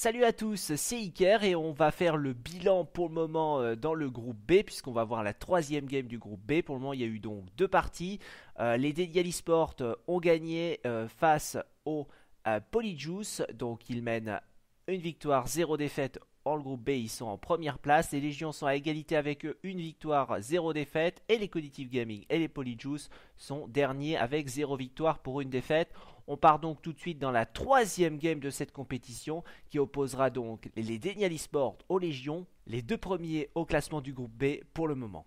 Salut à tous, c'est Iker et on va faire le bilan pour le moment euh, dans le groupe B puisqu'on va voir la troisième game du groupe B. Pour le moment il y a eu donc deux parties. Euh, les Dédial euh, ont gagné face aux Polyjuice, donc ils mènent une victoire, zéro défaite en le groupe B, ils sont en première place. Les Légions sont à égalité avec eux, une victoire, zéro défaite. Et les Cognitive Gaming et les Polyjuice sont derniers avec zéro victoire pour une défaite. On part donc tout de suite dans la troisième game de cette compétition qui opposera donc les Denial Esports aux Légions, les deux premiers au classement du groupe B pour le moment.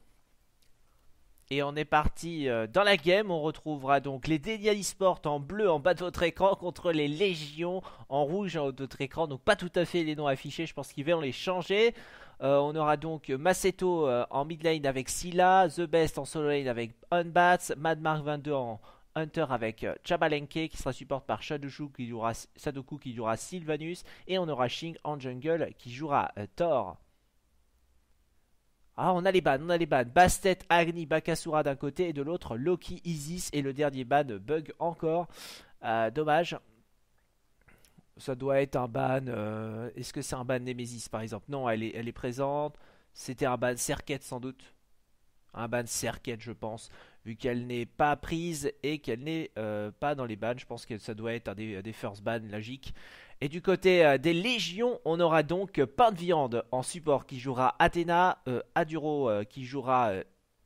Et on est parti euh, dans la game, on retrouvera donc les Denial Esports en bleu en bas de votre écran contre les Légions en rouge en haut de votre écran, donc pas tout à fait les noms affichés, je pense qu'ils vont les changer. Euh, on aura donc Maceto euh, en mid lane avec Scylla, The Best en solo lane avec Unbats, Madmark 22 en Hunter avec euh, Chabalenke qui sera supporté par Shadushu qui jouera, Sadoku qui jouera Sylvanus et on aura Shing en jungle qui jouera euh, Thor. Ah, on a les ban, on a les ban. Bastet, Agni, Bakasura d'un côté et de l'autre Loki, Isis et le dernier ban euh, bug encore. dommage. Ça doit être un ban. Est-ce que c'est un ban Nemesis par exemple Non, elle est, elle est présente. C'était un ban Serket sans doute. Un ban Serket, je pense vu qu'elle n'est pas prise et qu'elle n'est euh, pas dans les bans. Je pense que ça doit être un des, first bans logiques. Et du côté euh, des Légions, on aura donc Pain de Viande en support qui jouera Athéna, euh, Aduro qui jouera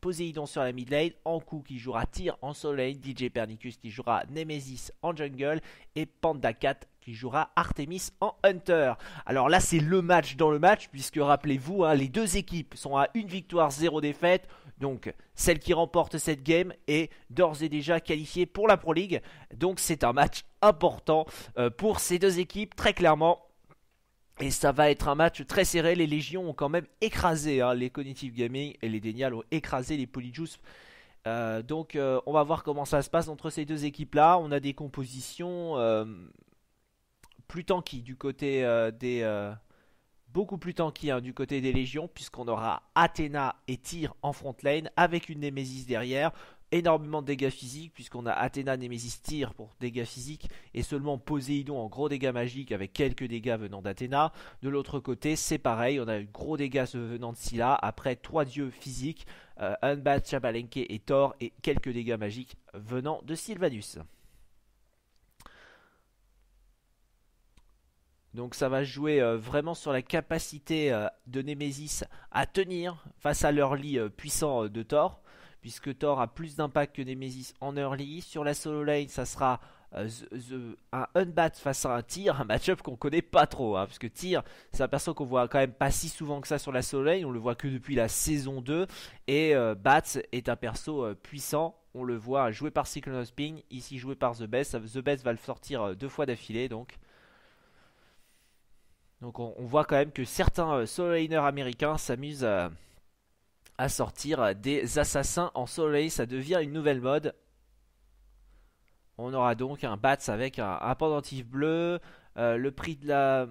Poséidon sur la mid lane, Ankou qui jouera Tyr en soleil, DJ Pernicus qui jouera Nemesis en jungle et Panda Cat qui jouera Artemis en Hunter. Alors là c'est le match dans le match puisque rappelez-vous hein, les deux équipes sont à une victoire, zéro défaite. Donc celle qui remporte cette game est d'ores et déjà qualifiée pour la Pro League. Donc c'est un match important euh, pour ces deux équipes très clairement. Et ça va être un match très serré. Les Légions ont quand même écrasé hein, les Cognitive Gaming et les Denial ont écrasé les Polyjuice. Euh, donc euh, on va voir comment ça se passe entre ces deux équipes-là. On a des compositions plus tanky du côté des, beaucoup plus tanky hein, du côté des légions, puisqu'on aura Athéna et Tyr en front lane, avec une Némésis derrière, énormément de dégâts physiques, puisqu'on a Athéna, Némésis, Tyr pour dégâts physiques, et seulement Poséidon en gros dégâts magiques, avec quelques dégâts venant d'Athéna. De l'autre côté, c'est pareil, on a eu gros dégâts venant de Scylla, après trois dieux physiques, euh, Unbat, Chabalenke et Thor, et quelques dégâts magiques venant de Sylvanus. Donc ça va jouer euh, vraiment sur la capacité euh, de Nemesis à tenir face à l'early euh, puissant de Thor. Puisque Thor a plus d'impact que Nemesis en early. Sur la solo lane, ça sera un unbat face à un tir, un match-up qu'on connaît pas trop, hein, parce que tir, c'est un perso qu'on voit quand même pas si souvent que ça sur la solo lane. on le voit que depuis la saison 2, et bat est un perso puissant, on le voit joué par Cyclone spin ici joué par The Best, The Best va le sortir deux fois d'affilée, donc donc on, voit quand même que certains euh, solo américains s'amusent à, sortir euh, des assassins en soleil. ça devient une nouvelle mode. On aura donc un Bats avec un, pendentif bleu, euh, le prix de la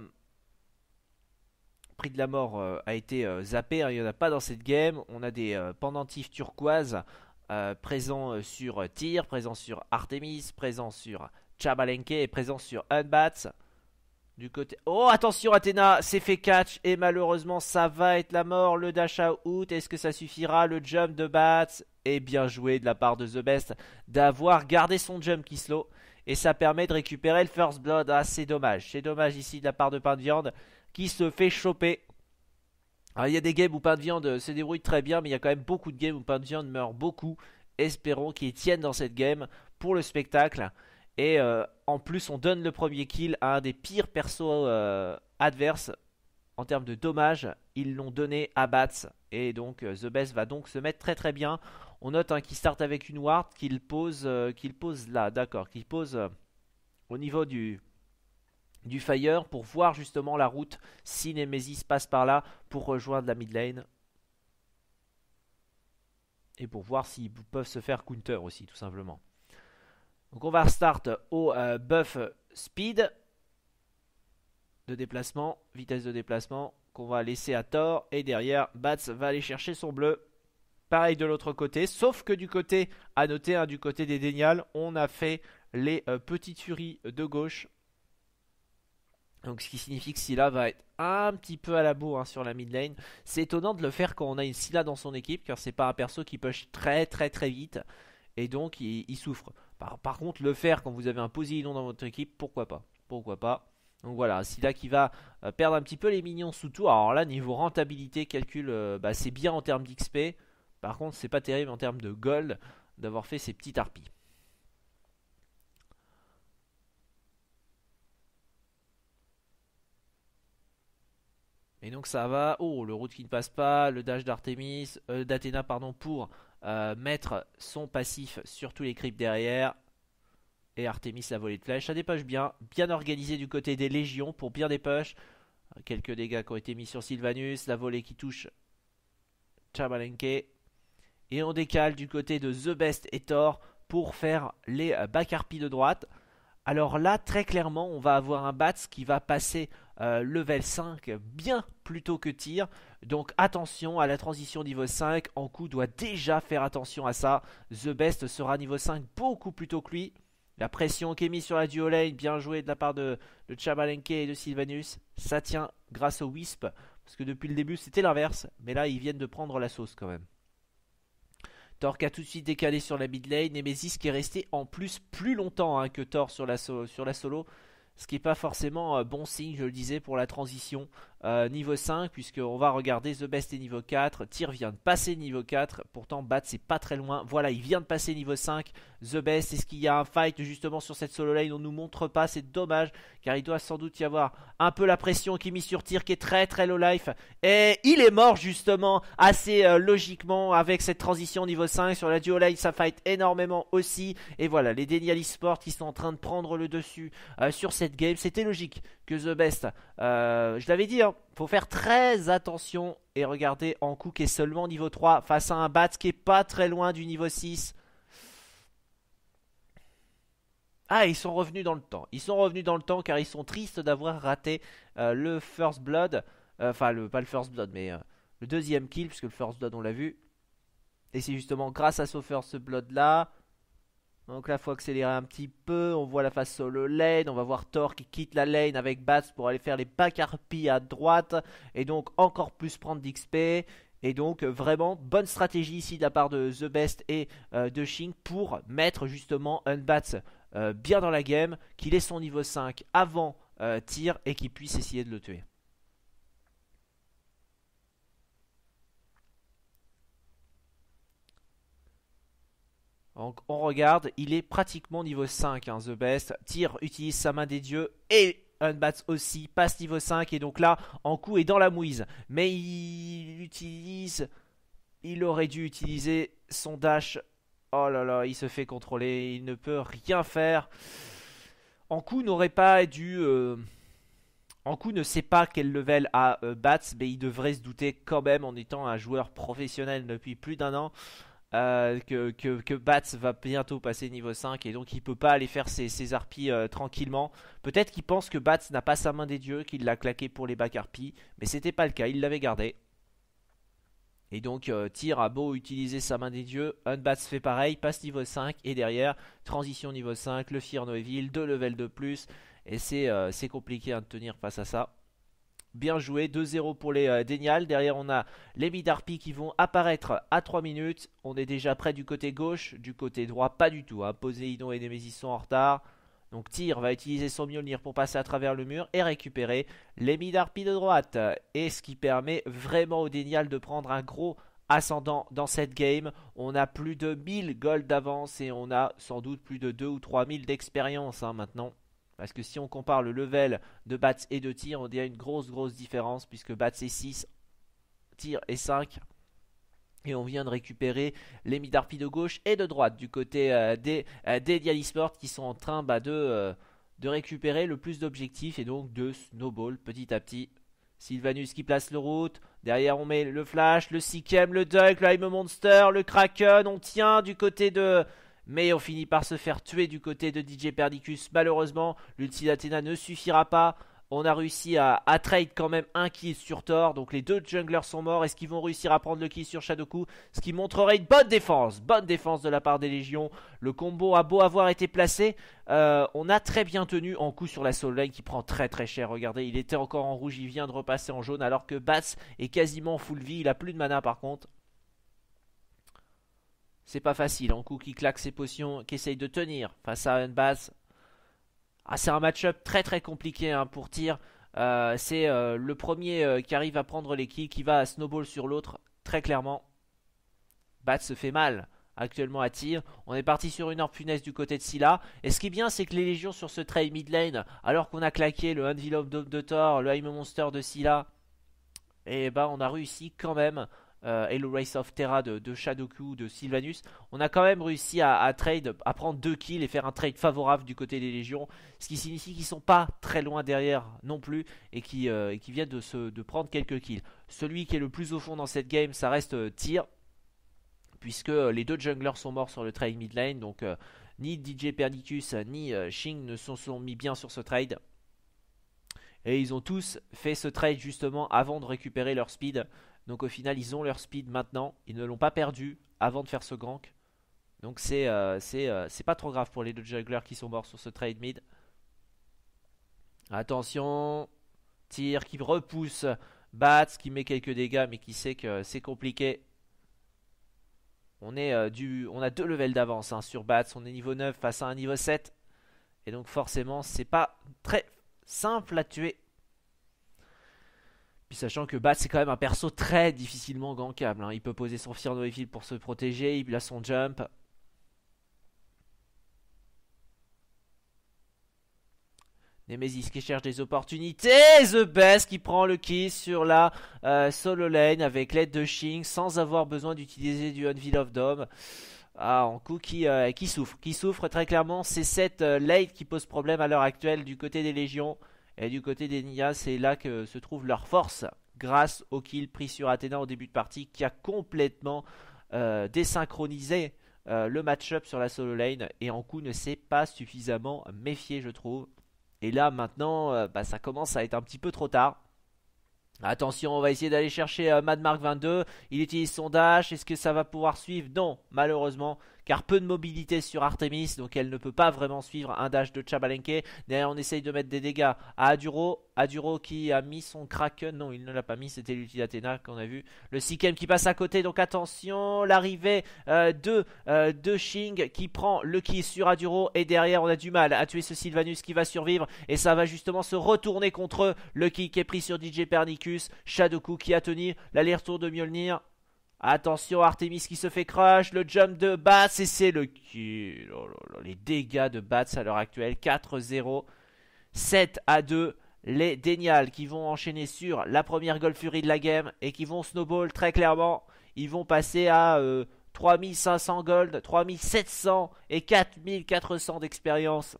prix de la mort a été zappé, hein. il n'y en a pas dans cette game. On a des pendentifs turquoises présents sur Tyr, présents sur Artemis, présents sur Chabalenke et présents sur Unbats. Du côté. Oh, attention, Athéna, c'est fait catch. Et malheureusement, ça va être la mort. Le dash out. Est-ce que ça suffira Le jump de Bats. Et bien joué de la part de The Best d'avoir gardé son jump qui slow. Et ça permet de récupérer le first blood. Ah, c'est dommage. C'est dommage ici de la part de Pain de Viande qui se fait choper. Alors, ah, il y a des games où Pain de Viande se débrouille très bien, mais il y a quand même beaucoup de games où Pain de Viande meurt beaucoup. Espérons qu'ils tiennent dans cette game pour le spectacle. Et euh, en plus, on donne le premier kill à un des pires persos euh, adverses en termes de dommages. Ils l'ont donné à Bats. Et donc, euh, The Best va donc se mettre très très bien. On note un hein, qu'il start avec une ward qu'il pose, là, d'accord, qu'il pose au niveau du, du Fire pour voir justement la route si Nemesis passe par là pour rejoindre la mid lane. Et pour voir s'ils peuvent se faire counter aussi, tout simplement. Donc on va restart au euh, buff speed de déplacement, vitesse de déplacement qu'on va laisser à tort. Et derrière, Bats va aller chercher son bleu. Pareil de l'autre côté, sauf que du côté, à noter, hein, du côté des Dénial, on a fait les euh, petites furies de gauche. Donc ce qui signifie que Scylla va être un petit peu à la bourre hein, sur la mid lane. C'est étonnant de le faire quand on a une Scylla dans son équipe, car c'est pas un perso qui push très très très vite. Et donc il souffre. Par, contre, le faire quand vous avez un Poséidon dans votre équipe, pourquoi pas Pourquoi pas donc voilà, là qui va euh, perdre un petit peu les minions sous tout. Alors là, niveau rentabilité, calcul, euh, bah, c'est bien en termes d'XP. Par contre, c'est pas terrible en termes de gold d'avoir fait ces petites harpies. Et donc ça va, oh le route qui ne passe pas, le dash d'Artemis, euh, d'Athéna pardon pour euh, mettre son passif sur tous les creeps derrière. Et Artemis la volée de flèche. Ça dépêche bien. Bien organisé du côté des légions pour bien des poches, euh, Quelques dégâts qui ont été mis sur Sylvanus. La volée qui touche Chabalenke. Et on décale du côté de The Best et Thor pour faire les euh, bacarpi de droite. Alors là, très clairement, on va avoir un Bats qui va passer euh, level 5 bien plutôt que tir. Donc attention à la transition niveau 5. coup doit déjà faire attention à ça. The Best sera niveau 5 beaucoup plus tôt que lui. La pression qui est mise sur la duo lane, bien jouée de la part de, Chabalenke et de Sylvanus. Ça tient grâce au Wisp. Parce que depuis le début c'était l'inverse. Mais là ils viennent de prendre la sauce quand même. Torque a tout de suite décalé sur la mid lane. Nemesis qui est resté en plus plus longtemps hein, que Thor sur la, sur la solo ce qui n'est pas forcément euh, bon signe, je le disais, pour la transition euh, niveau 5, puisqu'on va regarder The Best est niveau 4, Tyr vient de passer niveau 4, pourtant Bat c'est pas très loin, voilà il vient de passer niveau 5, The Best, est-ce qu'il y a un fight justement sur cette solo lane, on nous montre pas, c'est dommage, car il doit sans doute y avoir un peu la pression qui est mise sur Tyr, qui est très très low life, et il est mort justement, assez euh, logiquement, avec cette transition niveau 5, sur la duo lane ça fight énormément aussi, et voilà, les Denial Esports qui sont en train de prendre le dessus euh, sur cette game, c'était logique, que The Best. Euh, je l'avais dit, hein, faut faire très attention et regarder en qui est seulement niveau 3 face à un Bat qui est pas très loin du niveau 6. Ah, ils sont revenus dans le temps. Ils sont revenus dans le temps car ils sont tristes d'avoir raté euh, le First Blood. Euh, enfin, pas le First Blood, mais le deuxième kill, puisque le First Blood, on l'a vu. Et c'est justement grâce à ce First Blood là donc là, faut accélérer un petit peu. On voit la face solo lane. On va voir Thor qui quitte la lane avec Bats pour aller faire les Bacarpi à droite. Et donc encore plus prendre d'XP. Et donc euh, vraiment bonne stratégie ici de la part de The Best et euh, de Shink pour mettre justement un Bats euh, bien dans la game, qu'il laisse son niveau 5 avant tir et qui puisse essayer de le tuer. Donc on regarde, il est pratiquement niveau 5, hein, The Best. Tire, utilise sa main des dieux et Unbats aussi passe niveau 5 et donc là Ankou est dans la mouise. Mais il utilise, il aurait dû utiliser son dash. Oh là là, il se fait contrôler, il ne peut rien faire. Ankou n'aurait pas dû. Euh, Ankou ne sait pas quel level a euh, Bats, mais il devrait se douter quand même en étant un joueur professionnel depuis plus d'un an. Euh, que, que, que, Bats va bientôt passer niveau 5 et donc il peut pas aller faire ses, ses euh, tranquillement. Peut-être qu'il pense que Bats n'a pas sa main des dieux, qu'il l'a claqué pour les bacs harpies, mais c'était pas le cas, il l'avait gardé. Et donc Tire euh, Tyr beau utiliser sa main des dieux, Unbats fait pareil, passe niveau 5 et derrière, transition niveau 5, le Fier Noéville, 2 levels de plus, et c'est compliqué à tenir face à ça. Bien joué, 2-0 pour les euh, Derrière, on a les Midarpi qui vont apparaître à 3 minutes. On est déjà près du côté gauche, du côté droit, pas du tout. Hein. Poséidon et Nemesis sont en retard. Donc Tyr va utiliser son Mjolnir pour passer à travers le mur et récupérer les Midarpi de droite. Et ce qui permet vraiment au Dénial de prendre un gros ascendant dans cette game. On a plus de 1000 gold d'avance et on a sans doute plus de 2 ou 3000 d'expérience hein, maintenant. Parce que si on compare le level de bats et de tir, on y a une grosse grosse différence puisque bats est 6, tir est 5. Et on vient de récupérer les Midarpi de gauche et de droite du côté euh, des, euh, des Dialysport qui sont en train bah, de, euh, de récupérer le plus d'objectifs et donc de snowball petit à petit. Sylvanus qui place le route. Derrière on met le flash, le Sikem, le Duck, le Monster, le Kraken. On tient du côté de, mais on finit par se faire tuer du côté de DJ Perdicus. Malheureusement, l'ulti d'Athéna ne suffira pas. On a réussi à, trade quand même un kill sur Thor. Donc les deux junglers sont morts. Est-ce qu'ils vont réussir à prendre le kill sur Shadoku Ce qui montrerait une bonne défense. Bonne défense de la part des Légions. Le combo a beau avoir été placé. Euh, on a très bien tenu en coup sur la Soul qui prend très très cher. Regardez, il était encore en rouge. Il vient de repasser en jaune alors que Bass est quasiment full vie. Il a plus de mana par contre. C'est pas facile. coup qui claque ses potions, qui essaye de tenir face à bass. Ah, c'est un match-up très très compliqué hein, pour tir. Euh, c'est euh, le premier euh, qui arrive à prendre les kills, qui va à snowball sur l'autre, très clairement. Bat se fait mal actuellement à tir. On est parti sur une heure punaise du côté de Scylla. Et ce qui est bien, c'est que les légions sur ce trail mid lane, alors qu'on a claqué le Envelope de, de Thor, le Aim Monster de Scylla. et eh ben on a réussi quand même Hello euh, Race of Terra de, de, Shadoku, de Sylvanus, on a quand même réussi à, trade, à prendre deux kills et faire un trade favorable du côté des Légions, ce qui signifie qu'ils sont pas très loin derrière non plus et qui, euh, viennent de, se, de prendre quelques kills. Celui qui est le plus au fond dans cette game, ça reste euh, Tyr, puisque les deux junglers sont morts sur le trade mid lane, donc ni DJ Pernicus ni Shing ne se sont mis bien sur ce trade. Et ils ont tous fait ce trade justement avant de récupérer leur speed donc au final, ils ont leur speed maintenant. Ils ne l'ont pas perdu avant de faire ce gank. Donc euh, euh, c'est pas trop grave pour les deux jugglers qui sont morts sur ce trade mid. Attention. Tir qui repousse. Bats qui met quelques dégâts mais qui sait que c'est compliqué. On, est, euh, du, on a deux levels d'avance hein, sur Bats. On est niveau 9 face à un niveau 7. Et donc forcément c'est pas très simple à tuer sachant que Bat c'est quand même un perso très difficilement gankable. Hein. Il peut poser son Fear No pour se protéger, il a son jump. Nemesis qui cherche des opportunités. The Best qui prend le kill sur la euh, solo lane avec l'aide de Shing sans avoir besoin d'utiliser du Unveil of Dome. Ah, en coup euh, qui, souffre. Qui souffre très clairement. C'est cette euh, late qui pose problème à l'heure actuelle du côté des Légions. Et du côté des Nia, c'est là que se trouve leur force, grâce au kill pris sur Athéna au début de partie, qui a complètement euh, désynchronisé euh, le match-up sur la solo lane, et coup ne s'est pas suffisamment méfié, je trouve. Et là, maintenant, euh, bah, ça commence à être un petit peu trop tard. Attention, on va essayer d'aller chercher Madmark 22. Il utilise son dash. Est-ce que ça va pouvoir suivre Non, malheureusement, car peu de mobilité sur Artemis, donc elle ne peut pas vraiment suivre un dash de Chabalenke. Derrière, on essaye de mettre des dégâts à Aduro. Aduro qui a mis son Kraken, non, il ne l'a pas mis, c'était l'outil d'Athéna qu'on a vu. Le Sikem qui passe à côté, donc attention, l'arrivée euh, de, Shing euh, qui prend le ki sur Aduro. Et derrière, on a du mal à tuer ce Sylvanus qui va survivre. Et ça va justement se retourner contre eux. Le ki qui est pris sur DJ Pernicus. Shadoku qui a tenu l'aller-retour de Mjolnir. Attention, Artemis qui se fait crush. Le jump de Bats et c'est le kill. Oh les dégâts de Bats à l'heure actuelle 4-0. 7 à 2. Les Dénials qui vont enchaîner sur la première Gold Fury de la game et qui vont snowball très clairement. Ils vont passer à 3500 euh, gold, 3700 et 4400 d'expérience.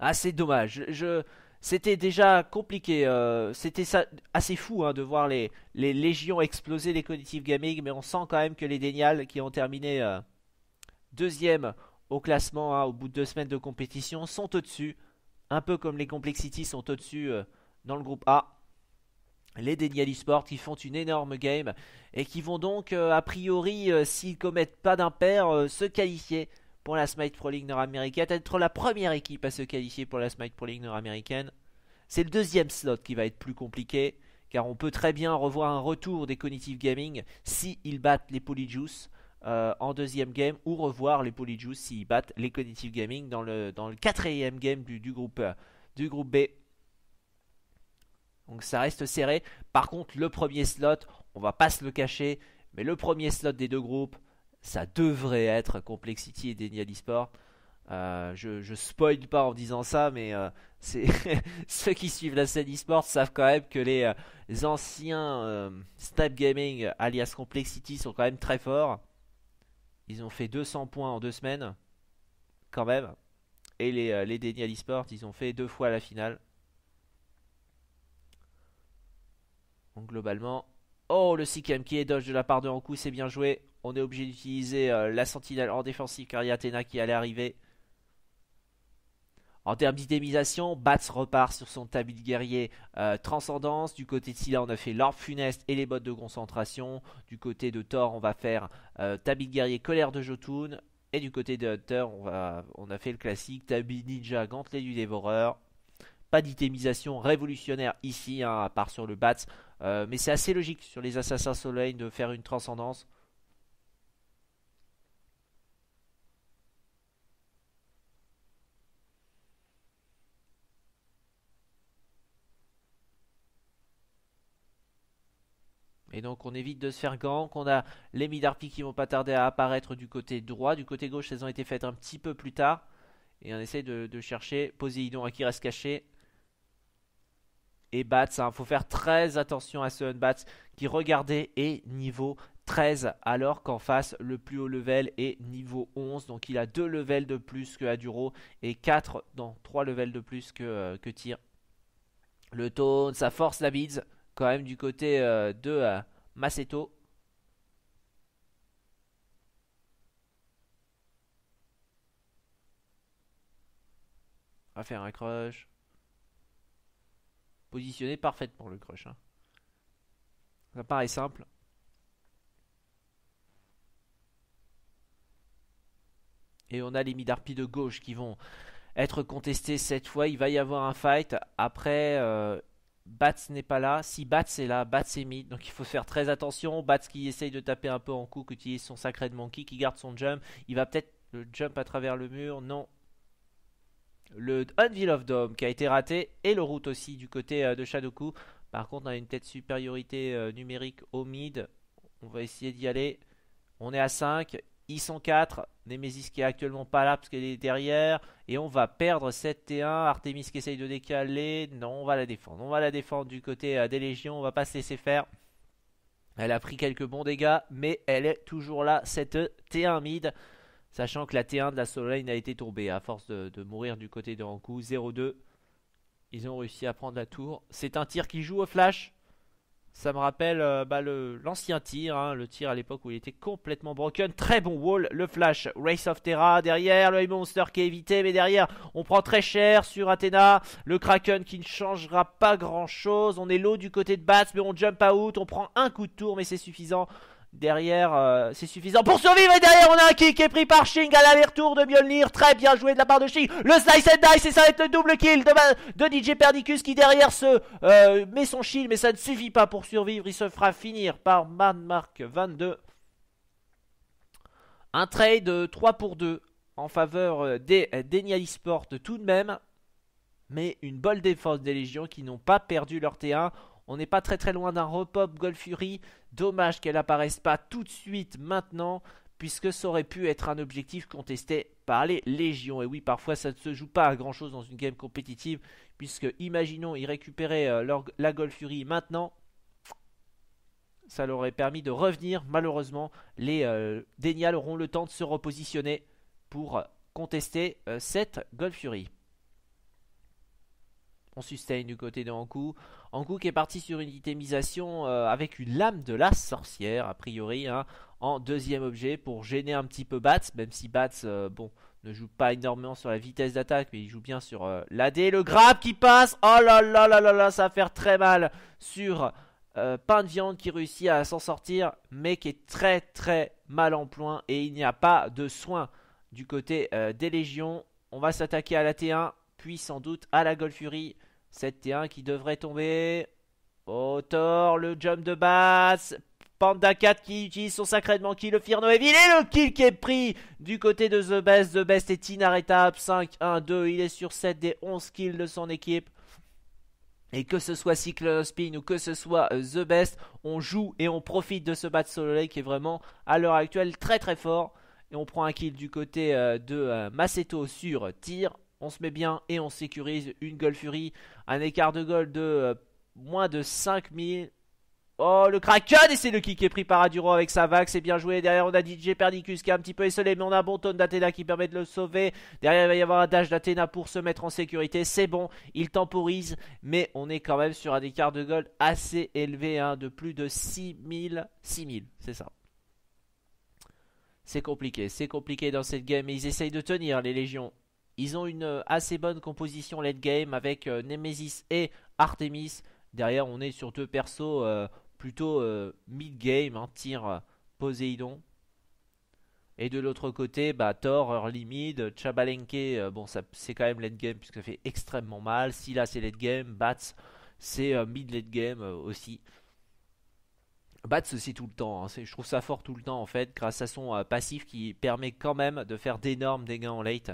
assez ah, dommage. Je, c'était déjà compliqué, euh, c'était assez fou hein, de voir les, légions exploser les cognitive gaming, mais on sent quand même que les Denials qui ont terminé euh, deuxième au classement hein, au bout de deux semaines de compétition sont au-dessus, un peu comme les Complexity sont au-dessus euh, dans le groupe A. Les Dénials Esports qui font une énorme game et qui vont donc a priori s'ils commettent pas d'impair se qualifier pour la Smite Pro League nord-américaine, être la première équipe à se qualifier pour la Smite Pro League nord-américaine. C'est le deuxième slot qui va être plus compliqué, car on peut très bien revoir un retour des Cognitive Gaming s'ils battent les Polyjuice euh, en deuxième game, ou revoir les Polyjuice s'ils battent les Cognitive Gaming dans le, dans le quatrième game du, du, groupe, euh, du groupe B. Donc ça reste serré. Par contre, le premier slot, on va pas se le cacher, mais le premier slot des deux groupes, ça devrait être Complexity et Denial Esport. Euh, je, je spoil pas en disant ça, mais euh, ceux qui suivent la scène Esport savent quand même que les, euh, anciens Snap Gaming alias Complexity sont quand même très forts. Ils ont fait 200 points en deux semaines, quand même. Et les, les Denial Esports ils ont fait deux fois la finale. Donc globalement. Oh, le 6 qui est dodge de la part de Hankou, c'est bien joué on est obligé d'utiliser euh, la sentinelle en défensive car il y a Athena qui allait arriver. En termes d'itemisation, Bats repart sur son tabi de guerrier euh, Transcendance. Du côté de Scylla, on a fait l'orbe funeste et les bottes de concentration. Du côté de Thor, on va faire euh, de guerrier Colère de Jotun. Et du côté de Hunter, on, va, a fait le classique tabi ninja Gantelet du Dévoreur. Pas d'itémisation révolutionnaire ici, hein, à part sur le Bats. Euh, mais c'est assez logique sur les Assassins Soleil de faire une transcendance. donc on évite de se faire gank. On a les Midarpi qui vont pas tarder à apparaître du côté droit. Du côté gauche, elles ont été faites un petit peu plus tard. Et on essaie de, chercher Poséidon à qui reste caché. Et Bats, il hein. faut faire très attention à ce Unbats qui, regardez, est niveau 13 alors qu'en face le plus haut level est niveau 11 donc il a 2 levels de plus que Aduro et quatre, dans 3 levels de plus que, euh, que Tyr. Le taunt, ça force la bids quand même du côté euh, de, euh, Maceto. On va faire un crush. Positionné parfaitement le crush. Hein. Ça paraît simple. Et on a les Midarpi de gauche qui vont être contestés cette fois. Il va y avoir un fight. Après, euh, Bats n'est pas là. Si Bats est là, Bats est mid. Donc il faut faire très attention. Bats qui essaye de taper un peu en coup, qui utilise son sacré de monkey, qui garde son jump. Il va peut-être le jump à travers le mur. Non. Le Unveil of Dome qui a été raté. Et le route aussi du côté euh, de Shadoku. Par contre, on a une tête supériorité euh, numérique au mid. On va essayer d'y aller. On est à 5. Ils sont 4, Nemesis qui est actuellement pas là parce qu'elle est derrière. Et on va perdre cette T1. Artemis qui essaye de décaler. Non, on va la défendre. On va la défendre du côté euh, des Légions. On va pas se laisser faire. Elle a pris quelques bons dégâts, mais elle est toujours là, cette T1 mid. Sachant que la T1 de la Soleil a été tombée à force de, mourir du côté de Rancou, 0-2. Ils ont réussi à prendre la tour. C'est un tir qui joue au flash. Ça me rappelle euh, bah, l'ancien tir, hein, le tir à l'époque où il était complètement broken. Très bon wall, le flash, Race of Terra derrière, le Monster qui est évité, mais derrière on prend très cher sur Athena, le Kraken qui ne changera pas grand chose. On est low du côté de Bats, mais on jump out, on prend un coup de tour, mais c'est suffisant Derrière, euh, c'est suffisant pour survivre. Et derrière, on a un kick qui est pris par Shing à l'aller-retour de Mjolnir. Très bien joué de la part de Shing. Le slice and dice et ça va être le double kill de, DJ Perdicus qui derrière se euh, met son shield. Mais ça ne suffit pas pour survivre. Il se fera finir par Manmark 22. Un trade 3 euh, pour 2 en faveur des Denial tout de même. Mais une bonne défense des Légions qui n'ont pas perdu leur T1. On n'est pas très très loin d'un repop golf Fury. Dommage qu'elle apparaisse pas tout de suite maintenant, puisque ça aurait pu être un objectif contesté par les légions. Et oui, parfois ça ne se joue pas à grand chose dans une game compétitive, puisque imaginons y récupéraient euh, la golf Fury maintenant. Ça leur aurait permis de revenir. Malheureusement, les euh, auront le temps de se repositionner pour contester euh, cette golf Fury on sustain du côté de Hankou. Hankou qui est parti sur une itemisation euh, avec une lame de la sorcière, a priori, hein, en deuxième objet pour gêner un petit peu Bats, même si Bats, euh, bon, ne joue pas énormément sur la vitesse d'attaque, mais il joue bien sur euh, l'AD. Le grab qui passe, oh là là là là là, ça va faire très mal sur Pain de Viande qui réussit à s'en sortir, mais qui est très très mal en point et il n'y a pas de soin du côté des Légions. On va s'attaquer à la T1 puis sans doute à la golfurie 7T1 qui devrait tomber. Au tort, le jump de base. Panda 4 qui utilise son sacrément qui le Firno Evil et le kill qui est pris du côté de The Best. The Best est inarrêtable. 5-1-2. Il est sur 7 des 11 kills de son équipe. Et que ce soit Cyclone Spin ou que ce soit euh, The Best, on joue et on profite de ce bat soleil qui est vraiment à l'heure actuelle très très fort. Et on prend un kill du côté euh, de euh, Maceto sur tir on se met bien et on sécurise une golf fury, un écart de gold de euh, moins de 5000. Oh le Kraken et c'est le kick qui est pris par Aduro avec sa vague, c'est bien joué. Derrière on a DJ Pernicus qui est un petit peu isolé, mais on a un bon tonne d'Athéna qui permet de le sauver. Derrière il va y avoir un dash d'Athéna pour se mettre en sécurité. C'est bon, il temporise mais on est quand même sur un écart de gold assez élevé hein, de plus de 6000. 6000 c'est ça. C'est compliqué, c'est compliqué dans cette game mais ils essayent de tenir les légions. Ils ont une euh, assez bonne composition late game avec euh, Nemesis et Artemis. Derrière, on est sur deux persos euh, plutôt mid game, hein, tir Poséidon. Et de l'autre côté, bah, Thor, early mid, Chabalenke, bon, c'est quand même late game puisque ça fait extrêmement mal. Scylla, c'est late game. Bats, c'est mid late game aussi. Bats, c'est tout le temps. Hein, je trouve ça fort tout le temps en fait, grâce à son passif qui permet quand même de faire d'énormes dégâts en late.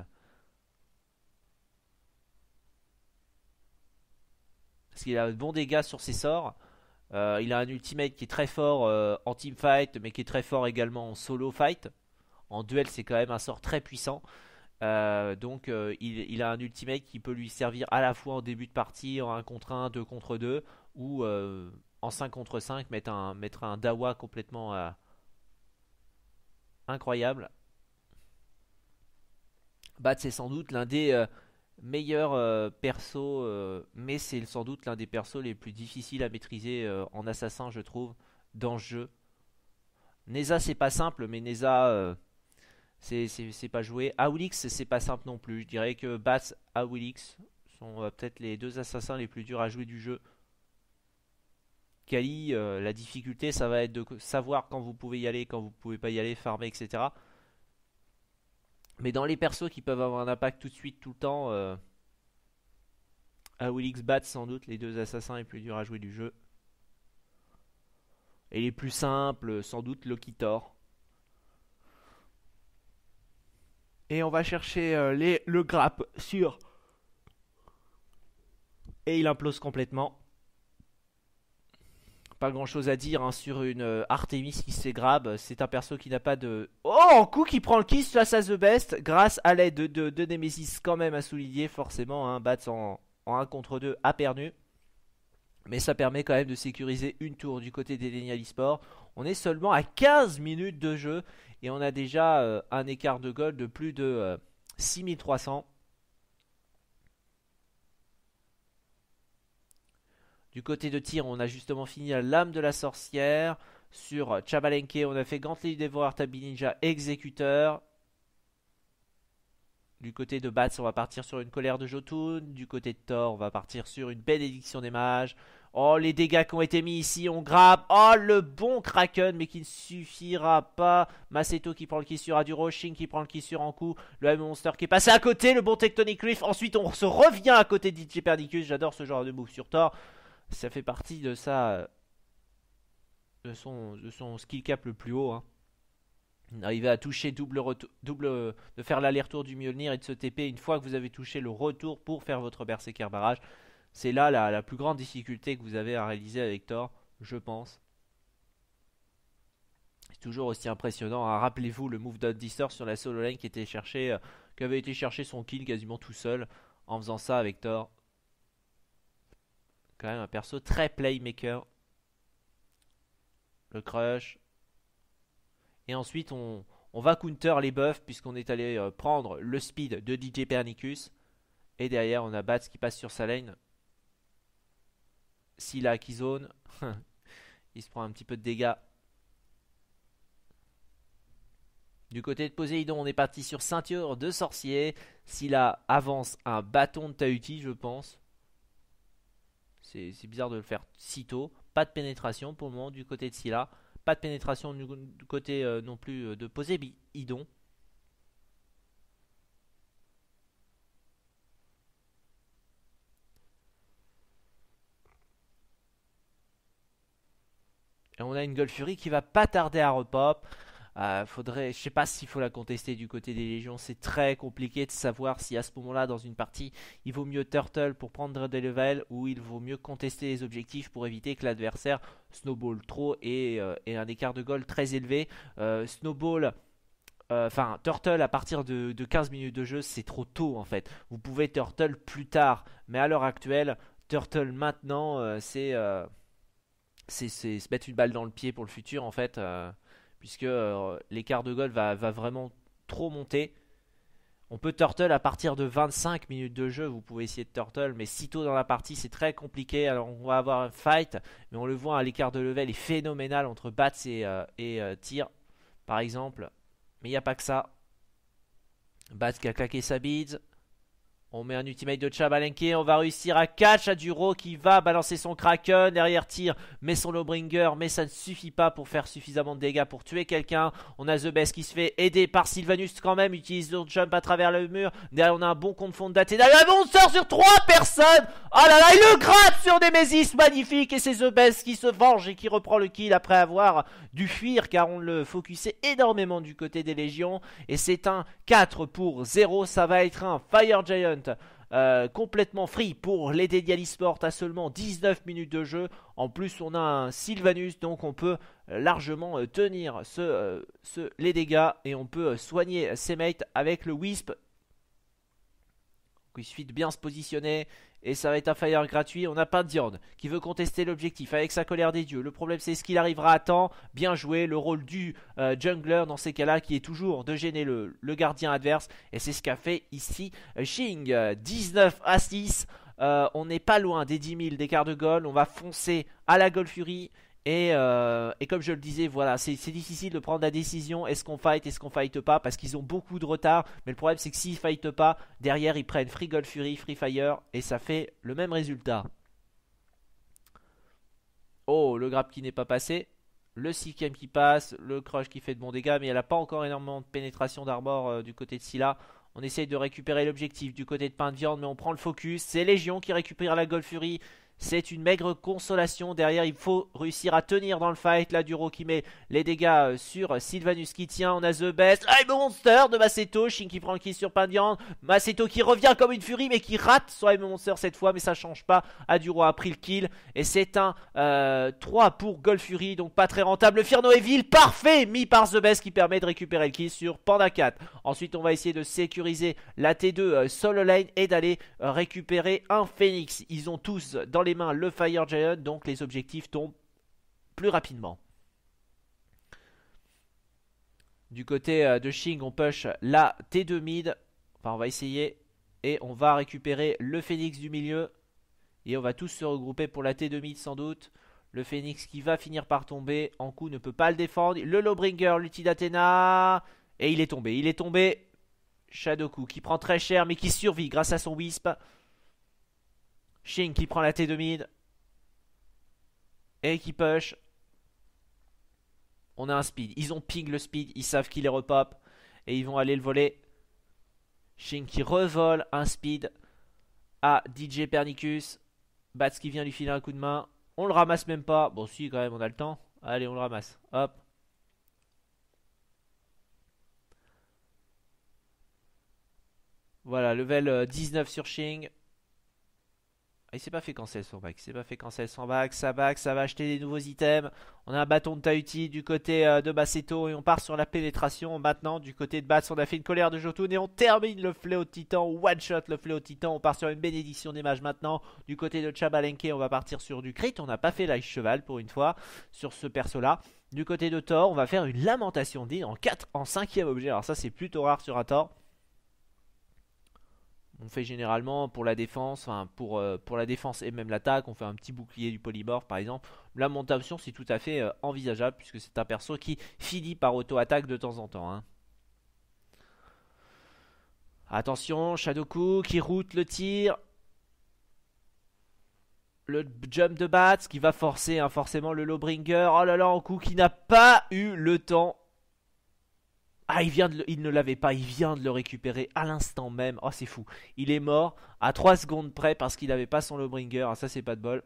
parce qu'il a de bons dégâts sur ses sorts. Euh, il a un ultimate qui est très fort euh, en team fight, mais qui est très fort également en solo fight. En duel, c'est quand même un sort très puissant. Euh, donc, il, a un ultimate qui peut lui servir à la fois en début de partie, en 1 contre 1, 2 contre 2, ou en 5 contre 5, mettre un, mettre un dawa complètement incroyable. Bat, c'est sans doute l'un des meilleur euh, perso, euh, mais c'est sans doute l'un des persos les plus difficiles à maîtriser euh, en assassin, je trouve, dans ce jeu. Neza, c'est pas simple, mais Neza, c'est pas joué. Aulix, c'est pas simple non plus. Je dirais que Bass, Aulix sont peut-être les deux assassins les plus durs à jouer du jeu. Kali, la difficulté, ça va être de savoir quand vous pouvez y aller, quand vous pouvez pas y aller, farmer, etc. Mais dans les persos qui peuvent avoir un impact tout de suite, tout le temps, euh, à Willix Bat, sans doute, les deux assassins les plus durs à jouer du jeu. Et les plus simples, sans doute, Lokitor. Et on va chercher euh, les, le grappe sur. Et il implose complètement. Pas grand chose à dire hein, sur une euh, Artemis qui s'égrabe. C'est un perso qui n'a pas de. Oh, en coup qui prend le kiss face à The Best grâce à l'aide de, de, Nemesis, quand même à souligner, forcément. Hein, Bats en, 1 contre 2 a perdu. Mais ça permet quand même de sécuriser une tour du côté des Lenial On est seulement à 15 minutes de jeu et on a déjà euh, un écart de gold de plus de 6300. Euh, Du côté de tir, on a justement fini à l'âme de la sorcière. Sur Chabalenke, on a fait Gantley du dévoreur ninja, exécuteur. Du côté de Bats, on va partir sur une colère de Jotun. Du côté de Thor, on va partir sur une bénédiction des mages. Oh, les dégâts qui ont été mis ici, on grappe. Oh, le bon Kraken, mais qui ne suffira pas. Maseto qui prend le qui sur Aduro, qui prend le qui sur en coup. Le M Monster qui est passé à côté, le bon Tectonic Cliff. Ensuite, on se revient à côté DJ Pernicus. J'adore ce genre de move sur Thor ça fait partie de ça de son, skill cap le plus haut. Hein. Arriver à toucher double retour, double, de faire l'aller-retour du Mjolnir et de se TP une fois que vous avez touché le retour pour faire votre Berserker barrage. C'est là la, plus grande difficulté que vous avez à réaliser avec Thor, je pense. C'est toujours aussi impressionnant. Hein. Rappelez-vous le move d'Oddistor sur la solo lane qui était cherché, euh, qui avait été chercher son kill quasiment tout seul en faisant ça avec Thor quand même un perso très playmaker. Le crush. Et ensuite, on, on va counter les buffs puisqu'on est allé euh, prendre le speed de DJ Pernicus. Et derrière, on a Bats qui passe sur sa lane. S'il a qui zone, il se prend un petit peu de dégâts. Du côté de Poseidon, on est parti sur ceinture de sorcier. S'il avance un bâton de Tahuti, je pense. C'est bizarre de le faire si tôt. Pas de pénétration pour le moment du côté de Silla. Pas de pénétration du, côté euh, non plus euh, de Posé Idon. Et on a une Golf qui va pas tarder à repop. Je euh, faudrait, je sais pas s'il faut la contester du côté des légions. C'est très compliqué de savoir si à ce moment-là, dans une partie, il vaut mieux turtle pour prendre des levels ou il vaut mieux contester les objectifs pour éviter que l'adversaire snowball trop et, euh, un écart de goal très élevé. Euh, snowball enfin Turtle à partir de, 15 minutes de jeu c'est trop tôt en fait. Vous pouvez Turtle plus tard, mais à l'heure actuelle, Turtle maintenant c'est c'est se mettre une balle dans le pied pour le futur en fait puisque euh, l'écart de goal va, vraiment trop monter. On peut turtle à partir de 25 minutes de jeu, vous pouvez essayer de turtle, mais sitôt dans la partie c'est très compliqué, alors on va avoir un fight, mais on le voit, hein, l'écart de level est phénoménal entre bats et, euh, euh, tir, par exemple, mais il n'y a pas que ça. Bats qui a claqué sa bide on met un ultimate de Chabalenke, on va réussir à catch Duro qui va balancer son Kraken, derrière tir, met son Lowbringer, mais ça ne suffit pas pour faire suffisamment de dégâts pour tuer quelqu'un. On a The Best qui se fait aider par Sylvanus quand même, utilise le jump à travers le mur, derrière on a un bon compte fond de on sort sur trois personnes Oh là là, il le gratte sur Nemesis, magnifique, et c'est The Best qui se venge et qui reprend le kill après avoir dû fuir car on le focusait énormément du côté des Légions, et c'est un 4 pour 0, ça va être un Fire Giant euh, complètement free pour les dédiés à seulement 19 minutes de jeu. En plus, on a un Sylvanus, donc on peut largement euh, tenir euh, ce, les dégâts et on peut soigner ses mates avec le Wisp. il suffit de bien se positionner et ça va être un fire gratuit. On n'a pas de qui veut contester l'objectif avec sa colère des dieux. Le problème, c'est ce qu'il arrivera à temps. Bien joué. Le rôle du euh, jungler dans ces cas-là qui est toujours de gêner le, gardien adverse. Et c'est ce qu'a fait ici euh, Xing. 19 à 6. Euh, on n'est pas loin des 10 000 d'écart de goal. On va foncer à la Gold Fury. Euh, et, comme je le disais, voilà, c'est difficile de prendre la décision est-ce qu'on fight, est-ce qu'on fight pas, parce qu'ils ont beaucoup de retard. Mais le problème, c'est que s'ils fight pas, derrière ils prennent Free Gold Fury, Free Fire, et ça fait le même résultat. Oh, le grab qui n'est pas passé, le sixième qui passe, le Crush qui fait de bons dégâts, mais elle n'a pas encore énormément de pénétration d'armor euh, du côté de Scylla. On essaye de récupérer l'objectif du côté de Pain de Viande, mais on prend le focus. C'est Légion qui récupère la golf Fury c'est une maigre consolation. Derrière, il faut réussir à tenir dans le fight. La Duro qui met les dégâts euh, sur euh, Sylvanus qui tient. On a The Best. Ah, Monster de Maceto. le kill sur Pandian. Maceto qui revient comme une furie, mais qui rate sur M Monster cette fois. Mais ça change pas. Aduro a pris le kill. Et c'est un 3 euh, pour Gold Fury. Donc pas très rentable. Firno Ville parfait. Mis par The Best qui permet de récupérer le kill sur Panda 4. Ensuite, on va essayer de sécuriser la T2 Solo Lane et d'aller récupérer un Phoenix. Ils ont tous dans les les mains le Fire Giant, donc les objectifs tombent plus rapidement. Du côté euh, de Shing, on push la T2 mid. Enfin, on va essayer. Et on va récupérer le Phoenix du milieu. Et on va tous se regrouper pour la T2 mid sans doute. Le Phoenix qui va finir par tomber. En coup ne peut pas le défendre. Le Lowbringer, l'ulti d'Athéna. Et il est tombé. Il est tombé. coup qui prend très cher mais qui survit grâce à son Wisp. Shing qui prend la T2 mid. Et qui push. On a un speed. Ils ont ping le speed. Ils savent qu'il est repop. Et ils vont aller le voler. Shing qui revole un speed à DJ Pernicus. Bats qui vient lui filer un coup de main. On le ramasse même pas. Bon, si, quand même, on a le temps. Allez, on le ramasse. Hop. Voilà, level 19 euh, sur Shing. Ah, il s'est pas fait cancel son bac, il s'est pas fait cancel son bac, ça bac, ça va acheter des nouveaux items. On a un bâton de Tahiti du côté euh, de Basseto et on part sur la pénétration. Maintenant, du côté de Bass, on a fait une colère de Jotun et on termine le fléau titan, one shot le fléau titan. On part sur une bénédiction des mages maintenant. Du côté de Chabalenke, on va partir sur du crit. On n'a pas fait l'ice cheval pour une fois sur ce perso là. Du côté de Thor, on va faire une lamentation d'île en 4, en 5 objet. Alors ça, c'est plutôt rare sur un Thor on fait généralement pour la défense, enfin pour, euh, pour la défense et même l'attaque, on fait un petit bouclier du polymorphe par exemple. La montation c'est tout à fait euh, envisageable puisque c'est un perso qui finit par auto-attaque de temps en temps. Hein. Attention, Shadowku qui route le tir. Le jump de Bats qui va forcer hein, forcément le lowbringer. Oh là là, un coup qui n'a pas eu le temps ah, il, vient de il ne l'avait pas, il vient de le récupérer à l'instant même. Oh, c'est fou. Il est mort à 3 secondes près parce qu'il n'avait pas son lowbringer. Ah, ça, c'est pas de bol.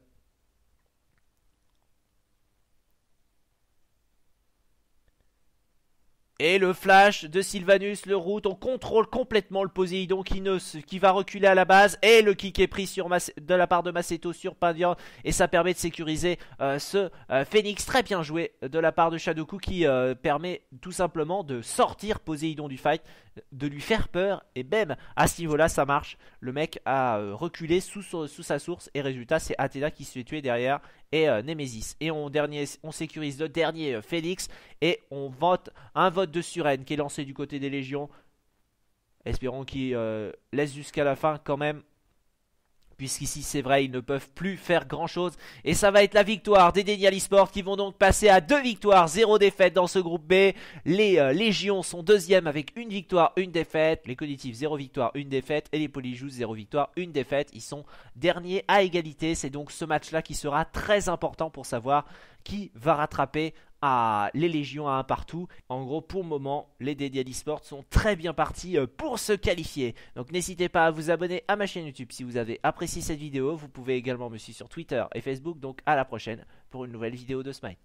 Et le flash de Sylvanus, le route, on contrôle complètement le Poséidon qui, va reculer à la base. Et le kick est pris sur de la part de Maceto sur Pandion Et ça permet de sécuriser euh, ce euh, Phoenix. Très bien joué de la part de Shadoku qui euh, permet tout simplement de sortir Poséidon du fight, de lui faire peur. Et même à ce niveau-là, ça marche. Le mec a reculé sous, sa source. Et résultat, c'est Athéna qui se fait tuer derrière et Nemesis. Et on, on sécurise le dernier Phoenix. Et on vote un vote de Suren qui est lancé du côté des Légions. Espérons qu'ils euh, laissent jusqu'à la fin quand même. Puisqu'ici, c'est vrai, ils ne peuvent plus faire grand-chose. Et ça va être la victoire des Denial qui vont donc passer à deux victoires, zéro défaite dans ce groupe B. Les euh, Légions sont deuxièmes avec une victoire, une défaite. Les Cognitifs, zéro victoire, une défaite. Et les Polyjous, zéro victoire, une défaite. Ils sont derniers à égalité. C'est donc ce match-là qui sera très important pour savoir qui va rattraper les Légions à un partout. En gros, pour le moment, les à l'esport sont très bien partis euh, pour se qualifier. Donc n'hésitez pas à vous abonner à ma chaîne YouTube si vous avez apprécié cette vidéo. Vous pouvez également me suivre sur Twitter et Facebook. Donc à la prochaine pour une nouvelle vidéo de Smite.